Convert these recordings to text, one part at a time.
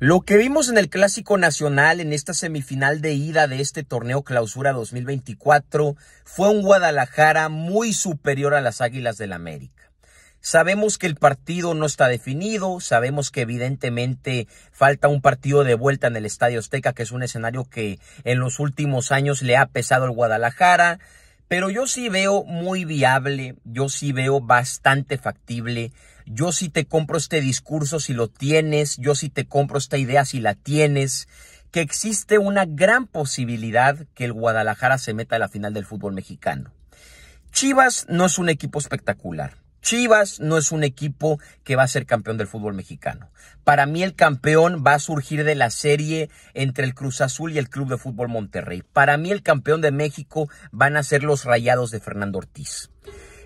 Lo que vimos en el Clásico Nacional en esta semifinal de ida de este torneo Clausura 2024 fue un Guadalajara muy superior a las Águilas del América. Sabemos que el partido no está definido, sabemos que evidentemente falta un partido de vuelta en el Estadio Azteca, que es un escenario que en los últimos años le ha pesado al Guadalajara. Pero yo sí veo muy viable, yo sí veo bastante factible, yo sí te compro este discurso si lo tienes, yo sí te compro esta idea si la tienes, que existe una gran posibilidad que el Guadalajara se meta a la final del fútbol mexicano. Chivas no es un equipo espectacular. Chivas no es un equipo que va a ser campeón del fútbol mexicano. Para mí el campeón va a surgir de la serie entre el Cruz Azul y el Club de Fútbol Monterrey. Para mí el campeón de México van a ser los Rayados de Fernando Ortiz.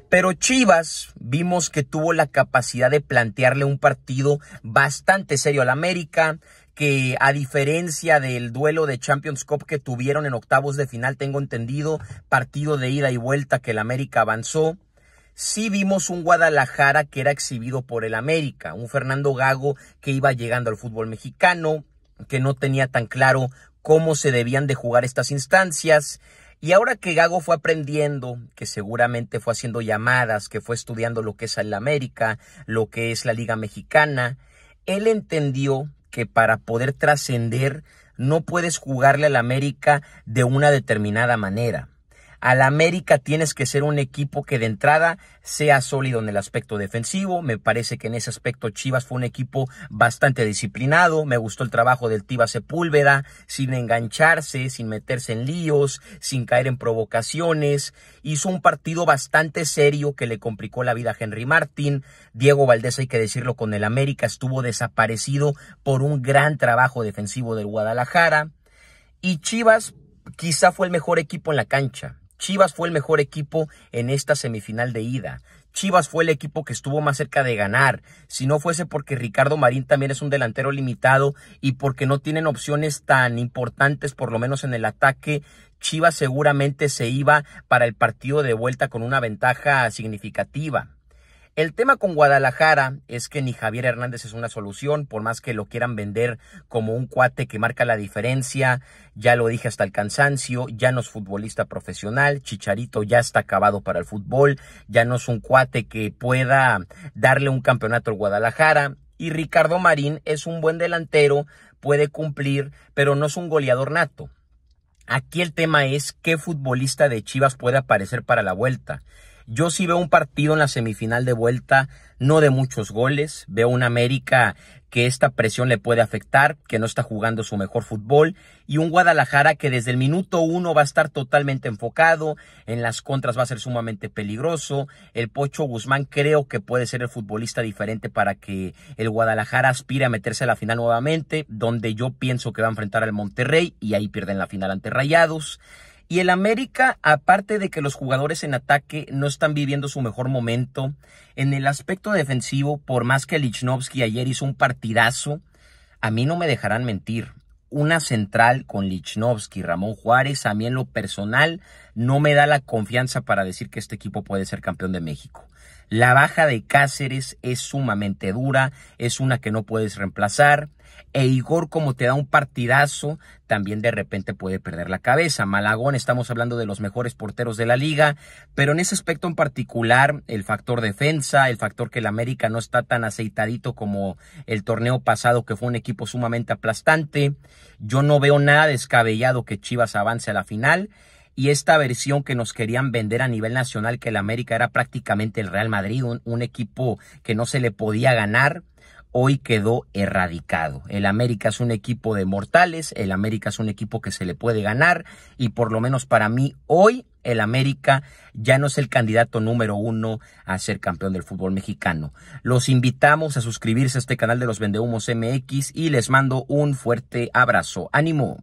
Pero Chivas vimos que tuvo la capacidad de plantearle un partido bastante serio al América, que a diferencia del duelo de Champions Cup que tuvieron en octavos de final, tengo entendido, partido de ida y vuelta que el América avanzó sí vimos un Guadalajara que era exhibido por el América, un Fernando Gago que iba llegando al fútbol mexicano, que no tenía tan claro cómo se debían de jugar estas instancias. Y ahora que Gago fue aprendiendo, que seguramente fue haciendo llamadas, que fue estudiando lo que es el América, lo que es la Liga Mexicana, él entendió que para poder trascender no puedes jugarle al América de una determinada manera al América tienes que ser un equipo que de entrada sea sólido en el aspecto defensivo. Me parece que en ese aspecto Chivas fue un equipo bastante disciplinado. Me gustó el trabajo del Tiba Sepúlveda, sin engancharse, sin meterse en líos, sin caer en provocaciones. Hizo un partido bastante serio que le complicó la vida a Henry Martín. Diego Valdés, hay que decirlo, con el América estuvo desaparecido por un gran trabajo defensivo del Guadalajara. Y Chivas quizá fue el mejor equipo en la cancha. Chivas fue el mejor equipo en esta semifinal de ida. Chivas fue el equipo que estuvo más cerca de ganar. Si no fuese porque Ricardo Marín también es un delantero limitado y porque no tienen opciones tan importantes, por lo menos en el ataque, Chivas seguramente se iba para el partido de vuelta con una ventaja significativa. El tema con Guadalajara es que ni Javier Hernández es una solución, por más que lo quieran vender como un cuate que marca la diferencia, ya lo dije hasta el cansancio, ya no es futbolista profesional, Chicharito ya está acabado para el fútbol, ya no es un cuate que pueda darle un campeonato al Guadalajara, y Ricardo Marín es un buen delantero, puede cumplir, pero no es un goleador nato. Aquí el tema es qué futbolista de Chivas puede aparecer para la vuelta. Yo sí veo un partido en la semifinal de vuelta, no de muchos goles. Veo un América que esta presión le puede afectar, que no está jugando su mejor fútbol, y un Guadalajara que desde el minuto uno va a estar totalmente enfocado, en las contras va a ser sumamente peligroso. El Pocho Guzmán creo que puede ser el futbolista diferente para que el Guadalajara aspire a meterse a la final nuevamente, donde yo pienso que va a enfrentar al Monterrey y ahí pierden la final ante Rayados. Y el América, aparte de que los jugadores en ataque no están viviendo su mejor momento, en el aspecto defensivo, por más que Lichnowsky ayer hizo un partidazo, a mí no me dejarán mentir. Una central con Lichnowsky, Ramón Juárez, a mí en lo personal no me da la confianza para decir que este equipo puede ser campeón de México. La baja de Cáceres es sumamente dura, es una que no puedes reemplazar. E Igor, como te da un partidazo, también de repente puede perder la cabeza. Malagón, estamos hablando de los mejores porteros de la liga, pero en ese aspecto en particular, el factor defensa, el factor que el América no está tan aceitadito como el torneo pasado, que fue un equipo sumamente aplastante. Yo no veo nada descabellado que Chivas avance a la final y esta versión que nos querían vender a nivel nacional, que el América era prácticamente el Real Madrid, un, equipo que no se le podía ganar, hoy quedó erradicado. El América es un equipo de mortales, el América es un equipo que se le puede ganar y por lo menos para mí hoy el América ya no es el candidato número uno a ser campeón del fútbol mexicano. Los invitamos a suscribirse a este canal de los Vendehumos MX y les mando un fuerte abrazo. ¡Ánimo!